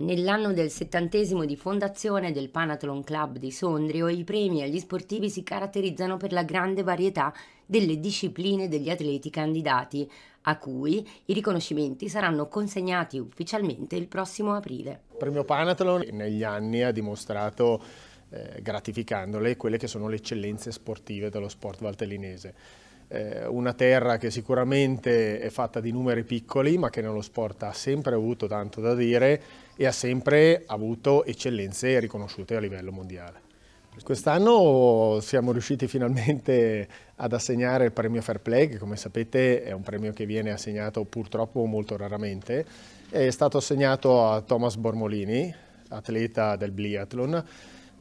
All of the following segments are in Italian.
Nell'anno del settantesimo di fondazione del Panathlon Club di Sondrio, i premi agli sportivi si caratterizzano per la grande varietà delle discipline degli atleti candidati, a cui i riconoscimenti saranno consegnati ufficialmente il prossimo aprile. Il premio Panathlon negli anni ha dimostrato, eh, gratificandole, quelle che sono le eccellenze sportive dello sport valtellinese eh, una terra che sicuramente è fatta di numeri piccoli, ma che nello sport ha sempre avuto tanto da dire e ha sempre avuto eccellenze riconosciute a livello mondiale. Quest'anno siamo riusciti finalmente ad assegnare il premio Fair Play, che come sapete è un premio che viene assegnato purtroppo molto raramente. È stato assegnato a Thomas Bormolini, atleta del Bliathlon,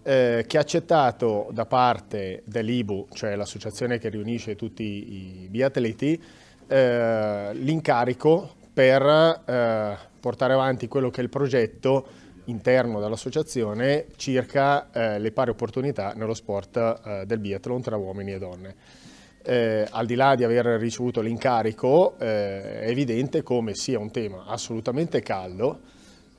eh, che ha accettato da parte dell'IBU, cioè l'associazione che riunisce tutti i biatleti, eh, l'incarico per eh, portare avanti quello che è il progetto interno dell'associazione circa eh, le pari opportunità nello sport eh, del biathlon tra uomini e donne. Eh, al di là di aver ricevuto l'incarico, eh, è evidente come sia un tema assolutamente caldo,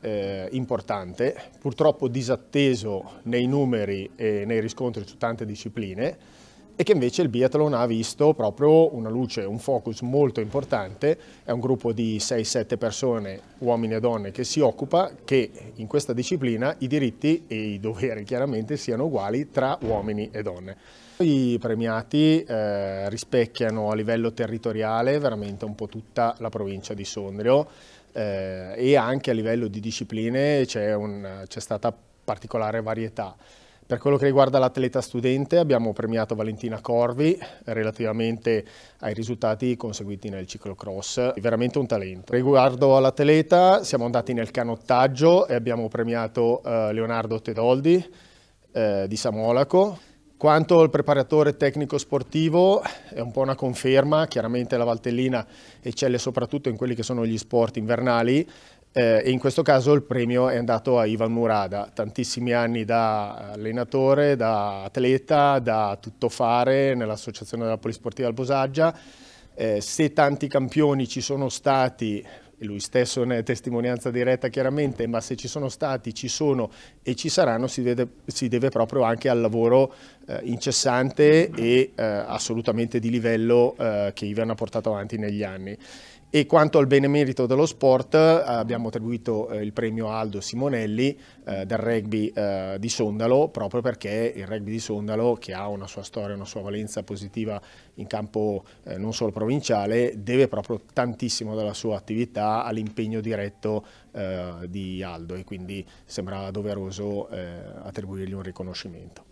eh, importante, purtroppo disatteso nei numeri e nei riscontri su tante discipline e che invece il biathlon ha visto proprio una luce, un focus molto importante, è un gruppo di 6-7 persone, uomini e donne, che si occupa che in questa disciplina i diritti e i doveri chiaramente siano uguali tra uomini e donne. I premiati eh, rispecchiano a livello territoriale veramente un po' tutta la provincia di Sondrio, eh, e anche a livello di discipline c'è stata particolare varietà. Per quello che riguarda l'atleta studente abbiamo premiato Valentina Corvi relativamente ai risultati conseguiti nel ciclocross, è veramente un talento. Riguardo all'atleta siamo andati nel canottaggio e abbiamo premiato eh, Leonardo Tedoldi eh, di Samolaco. Quanto al preparatore tecnico sportivo è un po' una conferma, chiaramente la Valtellina eccelle soprattutto in quelli che sono gli sport invernali eh, e in questo caso il premio è andato a Ivan Murada, tantissimi anni da allenatore, da atleta, da tuttofare nell'associazione della Polisportiva Albosaggia, eh, se tanti campioni ci sono stati lui stesso ne è testimonianza diretta chiaramente, ma se ci sono stati, ci sono e ci saranno, si deve, si deve proprio anche al lavoro eh, incessante e eh, assolutamente di livello eh, che Ivan ha portato avanti negli anni. E quanto al benemerito dello sport, eh, abbiamo attribuito eh, il premio Aldo Simonelli eh, del rugby eh, di Sondalo, proprio perché il rugby di Sondalo, che ha una sua storia, una sua valenza positiva in campo eh, non solo provinciale, deve proprio tantissimo della sua attività all'impegno diretto eh, di Aldo e quindi sembrava doveroso attribuirgli un riconoscimento.